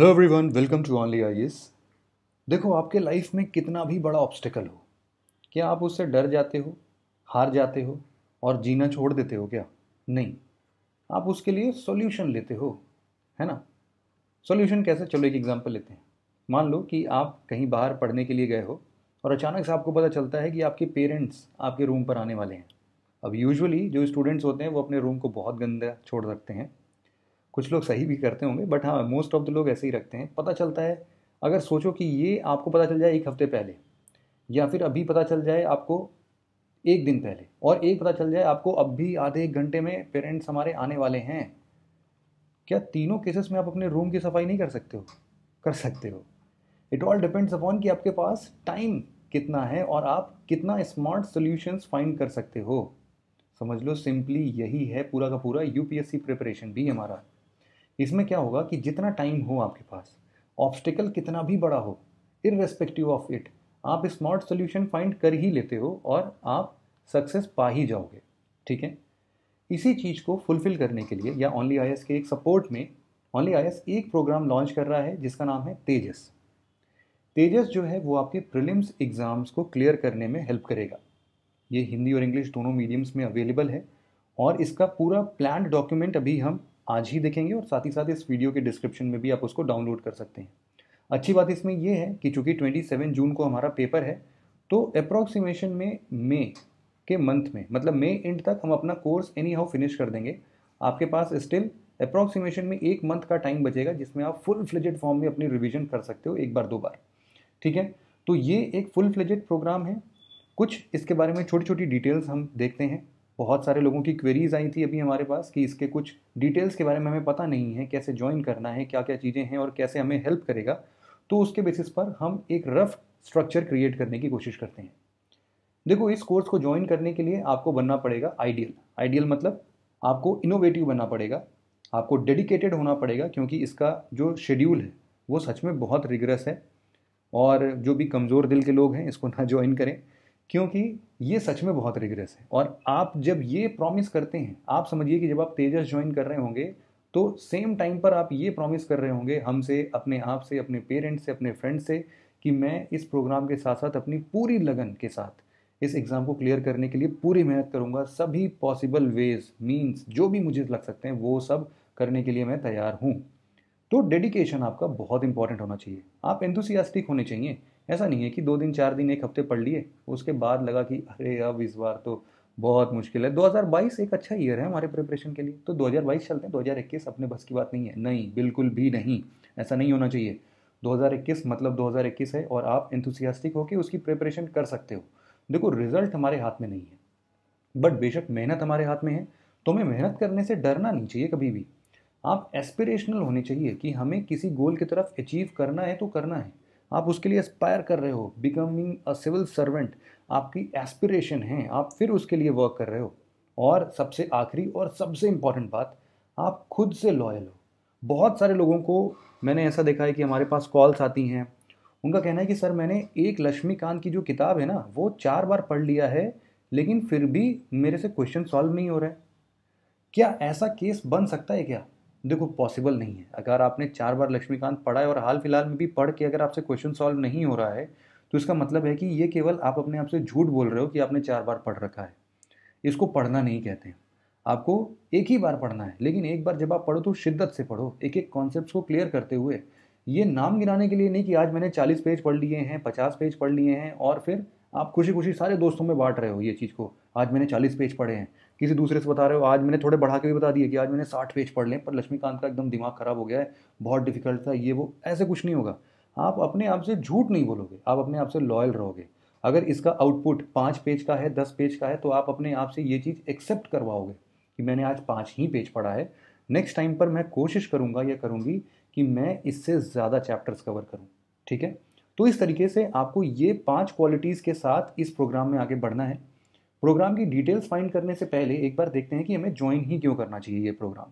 hello everyone welcome to only I देखो आपके life में कितना भी बड़ा ऑब्स्टिकल हो क्या आप उससे डर जाते हो हार जाते हो और जीना छोड़ देते हो क्या नहीं आप उसके लिए सॉल्यूशन लेते हो है ना सॉल्यूशन कैसे चलो एक एग्जांपल लेते हैं मान लो कि आप कहीं बाहर पढ़ने के लिए गए हो और अचानक से आपको पता चलता है कि आपके पेरेंट्स आपके रूम पर आने वाले हैं अब यूजुअली जो स्टूडेंट्स होते हैं वो अपने रूम को बहुत गंदा छोड़ रखते हैं कुछ लोग सही भी करते होंगे बट हाँ मोस्ट ऑफ द लोग ऐसे ही रखते हैं पता चलता है अगर सोचो कि ये आपको पता चल जाए एक हफ्ते पहले या फिर अभी पता चल जाए आपको एक दिन पहले और एक पता चल जाए आपको अब भी आधे एक घंटे में पेरेंट्स हमारे आने वाले हैं क्या तीनों केसेस में आप अपने रूम की सफाई नहीं कर सकते हो कर सकते हो इट ऑल डिपेंड्स अपॉन कि आपके पास टाइम कितना है और आप कितना स्मार्ट सोल्यूशंस फाइंड कर सकते हो समझ लो सिंपली यही है पूरा का पूरा यूपीएससी प्रिपरेशन भी हमारा इसमें क्या होगा कि जितना टाइम हो आपके पास ऑब्स्टिकल कितना भी बड़ा हो इरेस्पेक्टिव ऑफ इट आप स्मार्ट सोल्यूशन फाइंड कर ही लेते हो और आप सक्सेस पा ही जाओगे ठीक है इसी चीज़ को फुलफिल करने के लिए या ओनली आई के एक सपोर्ट में ओनली आई एक प्रोग्राम लॉन्च कर रहा है जिसका नाम है तेजस तेजस जो है वो आपके प्रिलिम्स एग्ज़ाम्स को क्लियर करने में हेल्प करेगा ये हिंदी और इंग्लिश दोनों मीडियम्स में अवेलेबल है और इसका पूरा प्लान डॉक्यूमेंट अभी हम आज ही देखेंगे और साथ ही साथ इस वीडियो के डिस्क्रिप्शन में भी आप उसको डाउनलोड कर सकते हैं अच्छी बात इसमें यह है कि चूँकि 27 जून को हमारा पेपर है तो अप्रॉक्सीमेशन में मे के मंथ में मतलब मे एंड तक हम अपना कोर्स एनी हाउ फिनिश कर देंगे आपके पास स्टिल अप्रॉक्सीमेशन में एक मंथ का टाइम बचेगा जिसमें आप फुल फ्लेजेड फॉर्म में अपनी रिविजन कर सकते हो एक बार दो बार ठीक है तो ये एक फुल फ्लेजेड प्रोग्राम है कुछ इसके बारे में छोटी छोटी डिटेल्स हम देखते हैं बहुत सारे लोगों की क्वेरीज आई थी अभी हमारे पास कि इसके कुछ डिटेल्स के बारे में हमें पता नहीं है कैसे ज्वाइन करना है क्या क्या चीज़ें हैं और कैसे हमें हेल्प करेगा तो उसके बेसिस पर हम एक रफ स्ट्रक्चर क्रिएट करने की कोशिश करते हैं देखो इस कोर्स को ज्वाइन करने के लिए आपको बनना पड़ेगा आइडियल आइडियल मतलब आपको इनोवेटिव बनना पड़ेगा आपको डेडिकेटेड होना पड़ेगा क्योंकि इसका जो शेड्यूल है वो सच में बहुत रिग्रेस है और जो भी कमज़ोर दिल के लोग हैं इसको ना ज्वाइन करें क्योंकि ये सच में बहुत रिग्रेस है और आप जब ये प्रॉमिस करते हैं आप समझिए कि जब आप तेजस ज्वाइन कर रहे होंगे तो सेम टाइम पर आप ये प्रॉमिस कर रहे होंगे हमसे अपने आप से अपने पेरेंट्स से अपने फ्रेंड्स से कि मैं इस प्रोग्राम के साथ साथ अपनी पूरी लगन के साथ इस एग्ज़ाम को क्लियर करने के लिए पूरी मेहनत करूँगा सभी पॉसिबल वेज मीन्स जो भी मुझे लग सकते हैं वो सब करने के लिए मैं तैयार हूँ तो डेडिकेशन आपका बहुत इंपॉर्टेंट होना चाहिए आप एंथुसियास्टिक होने चाहिए ऐसा नहीं है कि दो दिन चार दिन एक हफ्ते पढ़ लिए उसके बाद लगा कि अरे अब इस बार तो बहुत मुश्किल है 2022 एक अच्छा ईयर है हमारे प्रिपरेशन के लिए तो 2022 चलते हैं 2021 अपने बस की बात नहीं है नहीं बिल्कुल भी नहीं ऐसा नहीं होना चाहिए 2021 मतलब 2021 है और आप इंथुसियास्टिक होकर उसकी प्रिपरेशन कर सकते हो देखो रिजल्ट हमारे हाथ में नहीं है बट बेशक मेहनत हमारे हाथ में है तो हमें मेहनत करने से डरना नहीं चाहिए कभी भी आप एस्पिरेशनल होने चाहिए कि हमें किसी गोल की तरफ अचीव करना है तो करना है आप उसके लिए एस्पायर कर रहे हो बिकमिंग अ सिविल सर्वेंट आपकी एस्पिरेशन है आप फिर उसके लिए वर्क कर रहे हो और सबसे आखिरी और सबसे इम्पॉर्टेंट बात आप खुद से लॉयल हो बहुत सारे लोगों को मैंने ऐसा देखा है कि हमारे पास कॉल्स आती हैं उनका कहना है कि सर मैंने एक लक्ष्मीकांत की जो किताब है ना वो चार बार पढ़ लिया है लेकिन फिर भी मेरे से क्वेश्चन सॉल्व नहीं हो रहा है क्या ऐसा केस बन सकता है क्या देखो पॉसिबल नहीं है अगर आपने चार बार लक्ष्मीकांत पढ़ा है और हाल फिलहाल में भी पढ़ के अगर आपसे क्वेश्चन सॉल्व नहीं हो रहा है तो इसका मतलब है कि ये केवल आप अपने आप से झूठ बोल रहे हो कि आपने चार बार पढ़ रखा है इसको पढ़ना नहीं कहते हैं आपको एक ही बार पढ़ना है लेकिन एक बार जब आप पढ़ो तो शिद्दत से पढ़ो एक एक कॉन्सेप्ट को क्लियर करते हुए ये नाम गिराने के लिए नहीं कि आज मैंने चालीस पेज पढ़ लिए हैं पचास पेज पढ़ लिए हैं और फिर आप खुशी खुशी सारे दोस्तों में बांट रहे हो ये चीज़ को आज मैंने चालीस पेज पढ़े हैं किसी दूसरे से बता रहे हो आज मैंने थोड़े बढ़ा के भी बता दिया कि आज मैंने साठ पेज पढ़ लें पर लक्ष्मीकांत का एकदम दिमाग खराब हो गया है बहुत डिफिकल्ट था ये वो ऐसे कुछ नहीं होगा आप अपने आप से झूठ नहीं बोलोगे आप अपने आप से लॉयल रहोगे अगर इसका आउटपुट पाँच पेज का है दस पेज का है तो आप अपने आप से ये चीज़ एक्सेप्ट करवाओगे कि मैंने आज पाँच ही पेज पढ़ा है नेक्स्ट टाइम पर मैं कोशिश करूँगा या करूँगी कि मैं इससे ज़्यादा चैप्टर्स कवर करूँ ठीक है तो इस तरीके से आपको ये पांच क्वालिटीज़ के साथ इस प्रोग्राम में आगे बढ़ना है प्रोग्राम की डिटेल्स फाइंड करने से पहले एक बार देखते हैं कि हमें ज्वाइन ही क्यों करना चाहिए ये प्रोग्राम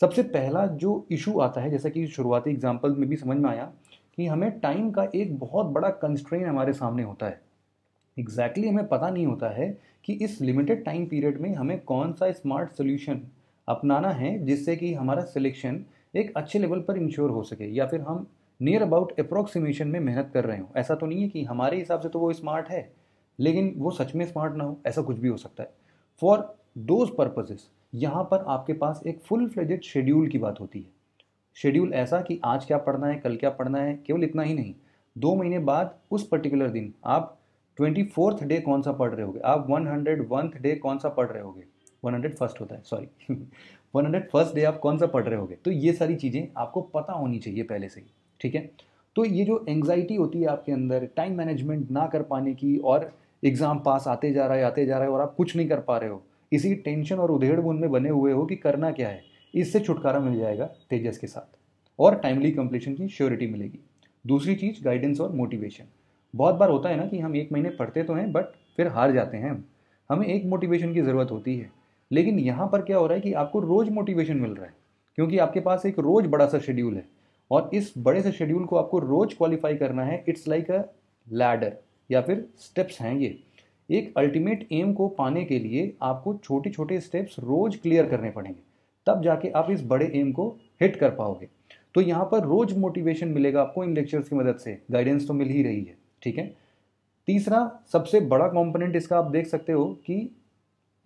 सबसे पहला जो इशू आता है जैसा कि शुरुआती एग्जाम्पल में भी समझ में आया कि हमें टाइम का एक बहुत बड़ा कंस्ट्रेन हमारे सामने होता है एग्जैक्टली exactly हमें पता नहीं होता है कि इस लिमिटेड टाइम पीरियड में हमें कौन सा स्मार्ट सोल्यूशन अपनाना है जिससे कि हमारा सिलेक्शन एक अच्छे लेवल पर इंश्योर हो सके या फिर हम नियर अबाउट अप्रोक्सीमेशन में मेहनत कर रहे हो ऐसा तो नहीं है कि हमारे हिसाब से तो वो स्मार्ट है लेकिन वो सच में स्मार्ट ना हो ऐसा कुछ भी हो सकता है फॉर दोज पर्पजेस यहाँ पर आपके पास एक फुल फ्लेजेड शेड्यूल की बात होती है शेड्यूल ऐसा कि आज क्या पढ़ना है कल क्या पढ़ना है केवल इतना ही नहीं दो महीने बाद उस पर्टिकुलर दिन आप ट्वेंटी फोर्थ डे कौन सा पढ़ रहे होगे आप वन हंड्रेड वंथ डे कौन सा पढ़ रहे होगे वन हंड्रेड फर्स्ट होता है sorry one hundred first day आप कौन सा पढ़ रहे होगे तो ये सारी चीज़ें आपको पता होनी चाहिए पहले से ही ठीक है तो ये जो एंग्जाइटी होती है आपके अंदर टाइम मैनेजमेंट ना कर पाने की और एग्ज़ाम पास आते जा रहा है आते जा रहा है और आप कुछ नहीं कर पा रहे हो इसी टेंशन और उधेड़ बुन में बने हुए हो कि करना क्या है इससे छुटकारा मिल जाएगा तेजस के साथ और टाइमली कंप्लीशन की श्योरिटी मिलेगी दूसरी चीज़ गाइडेंस और मोटिवेशन बहुत बार होता है ना कि हम एक महीने पढ़ते तो हैं बट फिर हार जाते हैं हम हमें एक मोटिवेशन की ज़रूरत होती है लेकिन यहाँ पर क्या हो रहा है कि आपको रोज़ मोटिवेशन मिल रहा है क्योंकि आपके पास एक रोज़ बड़ा सा शेड्यूल है और इस बड़े से शेड्यूल को आपको रोज़ क्वालिफाई करना है इट्स लाइक अ लैडर या फिर स्टेप्स हैं ये एक अल्टीमेट एम को पाने के लिए आपको छोटे छोटे स्टेप्स रोज क्लियर करने पड़ेंगे तब जाके आप इस बड़े एम को हिट कर पाओगे तो यहाँ पर रोज मोटिवेशन मिलेगा आपको इन लेक्चर्स की मदद से गाइडेंस तो मिल ही रही है ठीक है तीसरा सबसे बड़ा कंपोनेंट इसका आप देख सकते हो कि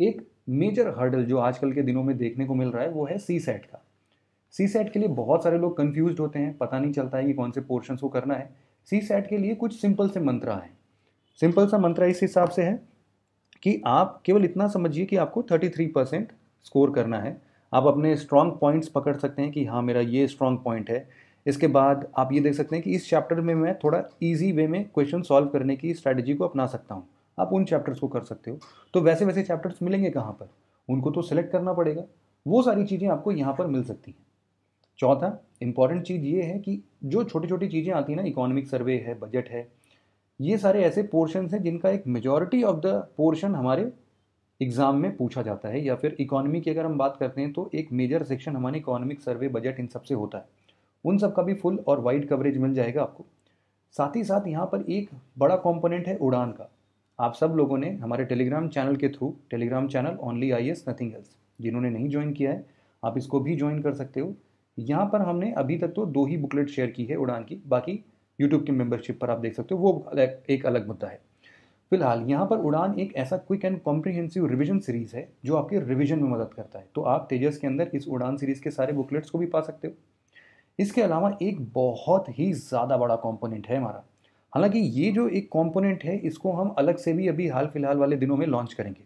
एक मेजर हर्डल जो आजकल के दिनों में देखने को मिल रहा है वो है सी सेट का सी सेट के लिए बहुत सारे लोग कन्फ्यूज होते हैं पता नहीं चलता है कि कौन से पोर्शन को करना है सी सेट के लिए कुछ सिंपल से मंत्रा है सिंपल सा मंत्र इस हिसाब से है कि आप केवल इतना समझिए कि आपको 33 परसेंट स्कोर करना है आप अपने स्ट्रॉन्ग पॉइंट्स पकड़ सकते हैं कि हाँ मेरा ये स्ट्रॉन्ग पॉइंट है इसके बाद आप ये देख सकते हैं कि इस चैप्टर में मैं थोड़ा ईजी वे में क्वेश्चन सॉल्व करने की स्ट्रैटेजी को अपना सकता हूँ आप उन चैप्टर्स को कर सकते हो तो वैसे वैसे चैप्टर्स मिलेंगे कहाँ पर उनको तो सिलेक्ट करना पड़ेगा वो सारी चीज़ें आपको यहाँ पर मिल सकती हैं चौथा इंपॉर्टेंट चीज़ ये है कि जो छोटी छोटी चीज़ें आती हैं ना इकोनॉमिक सर्वे है बजट है ये सारे ऐसे पोर्शन हैं जिनका एक मेजॉरिटी ऑफ द पोर्शन हमारे एग्ज़ाम में पूछा जाता है या फिर इकोनॉमी की अगर हम बात करते हैं तो एक मेजर सेक्शन हमारे इकोनॉमिक सर्वे बजट इन सबसे होता है उन सब का भी फुल और वाइड कवरेज मिल जाएगा आपको साथ ही साथ यहाँ पर एक बड़ा कॉम्पोनेंट है उड़ान का आप सब लोगों ने हमारे टेलीग्राम चैनल के through Telegram channel only I S nothing else जिन्होंने नहीं ज्वाइन किया है आप इसको भी ज्वाइन कर सकते हो यहाँ पर हमने अभी तक तो दो ही बुकलेट शेयर की है उड़ान की बाकी यूट्यूब की मेंबरशिप पर आप देख सकते हो वो एक अलग मुद्दा है फिलहाल यहाँ पर उड़ान एक ऐसा quick and comprehensive revision series है जो आपके रिविजन में मदद करता है तो आप तेजस के अंदर इस उड़ान सीरीज के सारे बुकलेट्स को भी पा सकते हो इसके अलावा एक बहुत ही ज़्यादा बड़ा कॉम्पोनेंट है हमारा हालांकि ये जो एक कॉम्पोनेंट है इसको हम अलग से भी अभी हाल फिलहाल वाले दिनों में लॉन्च करेंगे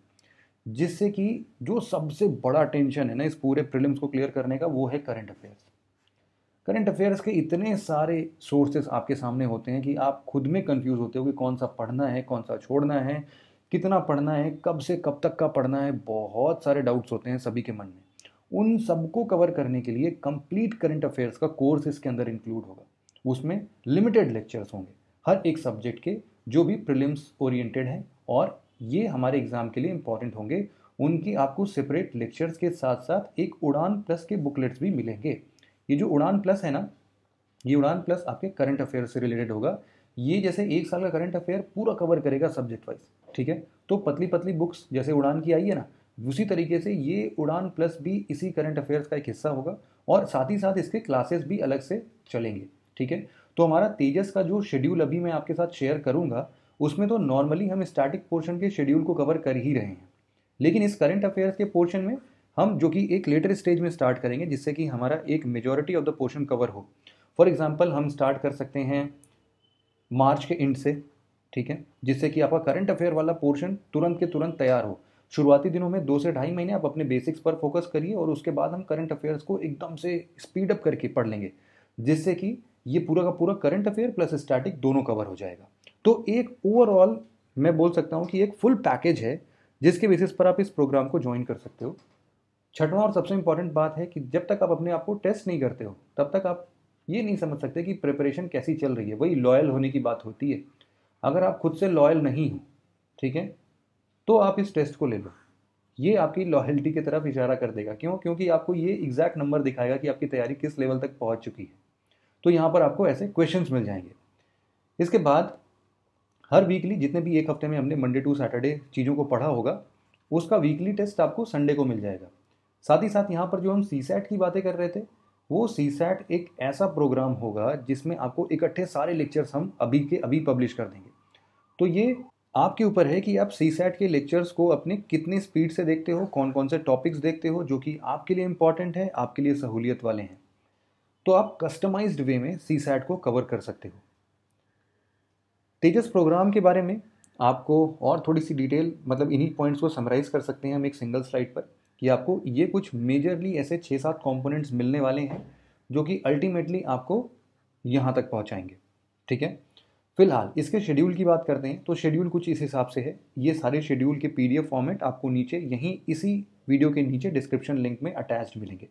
जिससे कि जो सबसे बड़ा टेंशन है ना इस पूरे प्रिलिम्स को क्लियर करने का वो है करंट अफेयर्स करंट अफेयर्स के इतने सारे सोर्सेस आपके सामने होते हैं कि आप खुद में कंफ्यूज होते हो कि कौन सा पढ़ना है कौन सा छोड़ना है कितना पढ़ना है कब से कब तक का पढ़ना है बहुत सारे डाउट्स होते हैं सभी के मन में उन सबको कवर करने के लिए कंप्लीट करंट अफेयर्स का कोर्स इसके अंदर इंक्लूड होगा उसमें लिमिटेड लेक्चर्स होंगे हर एक सब्जेक्ट के जो भी प्रिलिम्स ओरिएंटेड हैं और ये हमारे एग्ज़ाम के लिए इम्पॉर्टेंट होंगे उनकी आपको सेपरेट लेक्चर्स के साथ साथ एक उड़ान प्लस के बुकलेट्स भी मिलेंगे ये जो उड़ान प्लस है ना ये उड़ान प्लस आपके करंट अफेयर से रिलेटेड होगा ये जैसे एक साल का करंट अफेयर पूरा कवर करेगा सब्जेक्ट वाइज ठीक है तो पतली पतली बुक्स जैसे उड़ान की आई है ना उसी तरीके से ये उड़ान प्लस भी इसी करंट अफेयर्स का एक हिस्सा होगा और साथ ही साथ इसके क्लासेस भी अलग से चलेंगे ठीक है तो हमारा तेजस का जो शेड्यूल अभी मैं आपके साथ शेयर करूंगा उसमें तो नॉर्मली हम स्टैटिक पोर्शन के शेड्यूल को कवर कर ही रहे हैं लेकिन इस करंट अफेयर्स के पोर्शन में हम जो कि एक लेटर स्टेज में स्टार्ट करेंगे जिससे कि हमारा एक majority of the portion cover हो फॉर एग्जाम्पल हम स्टार्ट कर सकते हैं मार्च के एंड से ठीक है जिससे कि आपका करंट अफेयर वाला पोर्शन तुरंत के तुरंत तैयार हो शुरुआती दिनों में दो से ढाई महीने आप अपने बेसिक्स पर फोकस करिए और उसके बाद हम करंट अफेयर्स को एकदम से स्पीड अप करके पढ़ लेंगे जिससे कि ये पूरा का पूरा करंट अफेयर प्लस स्टैटिक दोनों कवर हो जाएगा तो एक ओवरऑल मैं बोल सकता हूँ कि एक फुल पैकेज है जिसके बेसिस पर आप इस प्रोग्राम को ज्वाइन कर सकते हो छठवां और सबसे इम्पॉर्टेंट बात है कि जब तक आप अपने आप को टेस्ट नहीं करते हो तब तक आप ये नहीं समझ सकते कि प्रिपरेशन कैसी चल रही है वही लॉयल होने की बात होती है अगर आप खुद से लॉयल नहीं हो ठीक है तो आप इस टेस्ट को ले लो ये आपकी लॉयल्टी की तरफ इशारा कर देगा क्यों क्योंकि आपको ये एग्जैक्ट नंबर दिखाएगा कि आपकी तैयारी किस लेवल तक पहुंच चुकी है तो यहाँ पर आपको ऐसे क्वेश्चन मिल जाएंगे इसके बाद हर वीकली जितने भी एक हफ्ते में हमने मंडे टू सैटरडे चीज़ों को पढ़ा होगा उसका वीकली टेस्ट आपको संडे को मिल जाएगा साथ ही साथ यहाँ पर जो हम सी की बातें कर रहे थे वो सी एक ऐसा प्रोग्राम होगा जिसमें आपको इकट्ठे सारे लेक्चर्स हम अभी के अभी पब्लिश कर देंगे तो ये आपके ऊपर है कि आप सी के लेक्चर्स को अपने कितने स्पीड से देखते हो कौन कौन से टॉपिक्स देखते हो जो कि आपके लिए इम्पॉर्टेंट है आपके लिए सहूलियत वाले हैं तो आप कस्टमाइज वे में सी को कवर कर सकते हो तेजस प्रोग्राम के बारे में आपको और थोड़ी सी डिटेल मतलब इन्हीं पॉइंट्स को समराइज़ कर सकते हैं हम एक सिंगल स्लाइड पर कि आपको ये कुछ मेजरली ऐसे छः सात कॉम्पोनेंट्स मिलने वाले हैं जो कि अल्टीमेटली आपको यहाँ तक पहुँचाएंगे ठीक है फिलहाल इसके शेड्यूल की बात करते हैं तो शेड्यूल कुछ इस हिसाब से है ये सारे शेड्यूल के पीडीएफ फॉर्मेट आपको नीचे यहीं इसी वीडियो के नीचे डिस्क्रिप्शन लिंक में अटैच्ड मिलेंगे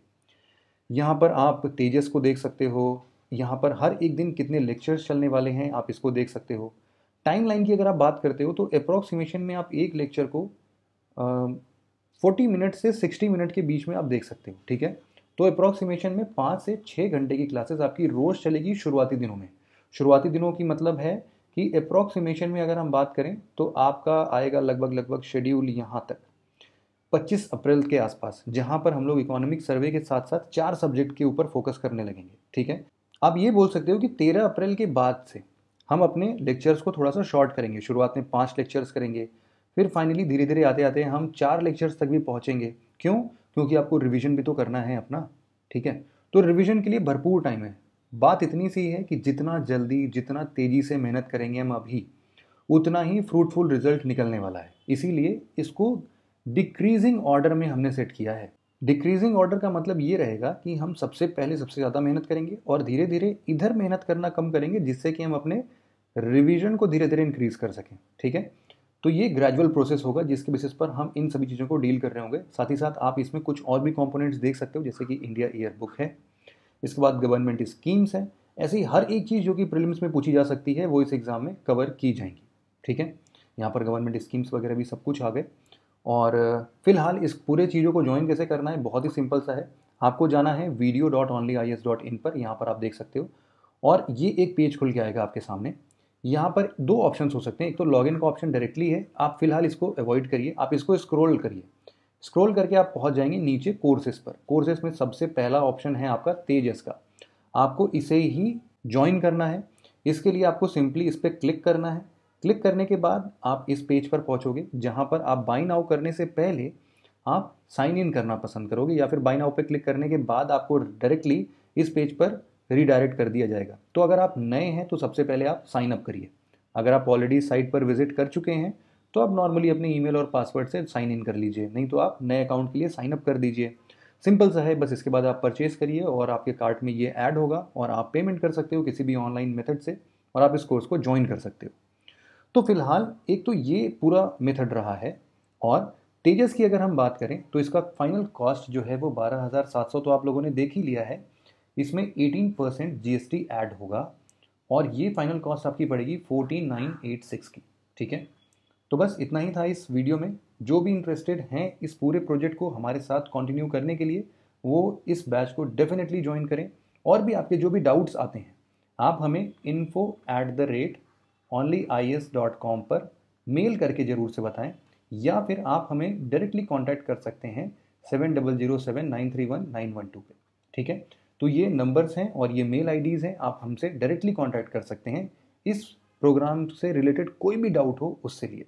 यहाँ पर आप तेजस को देख सकते हो यहाँ पर हर एक दिन कितने लेक्चर्स चलने वाले हैं आप इसको देख सकते हो टाइमलाइन की अगर आप बात करते हो तो अप्रॉक्सीमेशन में आप एक लेक्चर को 40 मिनट से 60 मिनट के बीच में आप देख सकते हो ठीक है तो अप्रॉक्सीमेशन में पाँच से छः घंटे की क्लासेस आपकी रोज़ चलेगी शुरुआती दिनों में शुरुआती दिनों की मतलब है कि अप्रॉक्सीमेशन में अगर हम बात करें तो आपका आएगा लगभग लगभग शेड्यूल यहाँ तक 25 अप्रैल के आसपास जहाँ पर हम लोग इकोनॉमिक सर्वे के साथ साथ चार सब्जेक्ट के ऊपर फोकस करने लगेंगे ठीक है आप ये बोल सकते हो कि 13 अप्रैल के बाद से हम अपने लेक्चर्स को थोड़ा सा शॉर्ट करेंगे शुरुआत में पाँच लेक्चर्स करेंगे फिर फाइनली धीरे धीरे आते आते हम चार लेक्चर्स तक भी पहुँचेंगे क्यों क्योंकि आपको रिविजन भी तो करना है अपना ठीक है तो रिविजन के लिए भरपूर टाइम है बात इतनी सी है कि जितना जल्दी जितना तेज़ी से मेहनत करेंगे हम अभी उतना ही फ्रूटफुल रिजल्ट निकलने वाला है इसीलिए इसको डिक्रीजिंग ऑर्डर में हमने सेट किया है डिक्रीजिंग ऑर्डर का मतलब ये रहेगा कि हम सबसे पहले सबसे ज़्यादा मेहनत करेंगे और धीरे धीरे इधर मेहनत करना कम करेंगे जिससे कि हम अपने रिविजन को धीरे धीरे इंक्रीज़ कर सकें ठीक है तो ये ग्रेजुअल प्रोसेस होगा जिसके बेसिस पर हम इन सभी चीज़ों को डील कर रहे होंगे साथ ही साथ आप इसमें कुछ और भी कॉम्पोनेंट्स देख सकते हो जैसे कि इंडिया ईयर बुक है इसके बाद गवर्नमेंट स्कीम्स हैं ऐसी हर एक चीज़ जो कि प्रिलिम्स में पूछी जा सकती है वो इस एग्ज़ाम में कवर की जाएंगी ठीक है यहाँ पर गवर्नमेंट स्कीम्स वगैरह भी सब कुछ आ गए और फिलहाल इस पूरे चीज़ों को ज्वाइन कैसे करना है बहुत ही सिंपल सा है आपको जाना है video dot only I S dot in पर यहाँ पर आप देख सकते हो और ये एक पेज खुल के आएगा आपके सामने यहाँ पर दो ऑप्शन हो सकते हैं एक तो लॉगिन का ऑप्शन डायरेक्टली है आप फिलहाल इसको अवॉइड करिए आप इसको स्क्रोल करिए स्क्रॉल करके आप पहुँच जाएंगे नीचे कोर्सेज पर कोर्सेज में सबसे पहला ऑप्शन है आपका तेजस का आपको इसे ही ज्वाइन करना है इसके लिए आपको सिंपली इस पर क्लिक करना है क्लिक करने के बाद आप इस पेज पर पहुंचोगे जहां पर आप बाइन आउट करने से पहले आप साइन इन करना पसंद करोगे या फिर बाइन आउट पर क्लिक करने के बाद आपको डायरेक्टली इस पेज पर रीडायरेक्ट कर दिया जाएगा तो अगर आप नए हैं तो सबसे पहले आप साइन अप करिए अगर आप ऑलरेडी साइट पर विजिट कर चुके हैं तो आप नॉर्मली अपने ईमेल और पासवर्ड से साइन इन कर लीजिए नहीं तो आप नए अकाउंट के लिए साइन अप कर दीजिए सिंपल सा है बस इसके बाद आप परचेस करिए और आपके कार्ट में ये ऐड होगा और आप पेमेंट कर सकते हो किसी भी ऑनलाइन मेथड से और आप इस कोर्स को ज्वाइन कर सकते हो तो फिलहाल एक तो ये पूरा मेथड रहा है और तेजस की अगर हम बात करें तो इसका फाइनल कॉस्ट जो है वो बारह हज़ार सात सौ तो आप लोगों ने देख ही लिया है इसमें 18 परसेंट जी ऐड होगा और ये फाइनल कॉस्ट आपकी पड़ेगी 14986 की ठीक है तो बस इतना ही था इस वीडियो में जो भी इंटरेस्टेड हैं इस पूरे प्रोजेक्ट को हमारे साथ कंटिन्यू करने के लिए वो इस बैच को डेफिनेटली ज्वाइन करें और भी आपके जो भी डाउट्स आते हैं आप हमें info at the rate only I S dot com पर मेल करके ज़रूर से बताएं या फिर आप हमें डायरेक्टली कॉन्टैक्ट कर सकते हैं seven double zero seven nine three one nine one two पे ठीक है तो ये नंबर्स हैं और ये मेल आईडीज़ हैं आप हमसे डायरेक्टली कॉन्टैक्ट कर सकते हैं इस प्रोग्राम से रिलेटेड कोई भी डाउट हो उससे लिए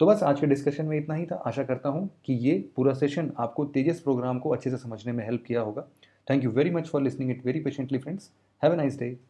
तो बस आज के डिस्कशन में इतना ही था आशा करता हूँ कि ये पूरा सेशन आपको तेजस प्रोग्राम को अच्छे से समझने में हेल्प किया होगा thank you very much for listening it very patiently friends have a nice day